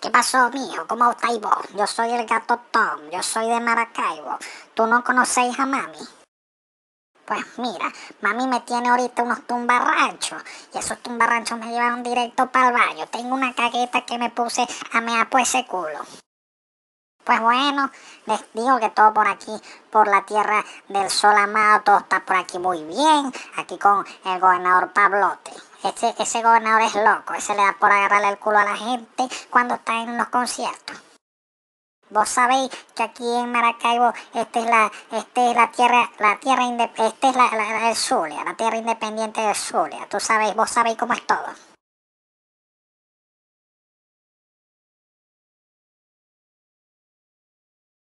¿Qué pasó, mío? ¿Cómo estáis vos? Yo soy el gato Tom, yo soy de Maracaibo. ¿Tú no conocéis a mami? Pues mira, mami me tiene ahorita unos tumbarranchos y esos tumbarranchos me llevaron directo para el baño. Tengo una cagueta que me puse a me por ese culo. Pues bueno, les digo que todo por aquí, por la tierra del sol amado, todo está por aquí muy bien, aquí con el gobernador Pablote. Ese, gobernador es loco, ese le da por agarrarle el culo a la gente cuando está en los conciertos. Vos sabéis que aquí en Maracaibo esta es la, es la tierra, la tierra es la, Zulia, la tierra independiente de Zulia. Tú sabéis, vos sabéis cómo es todo.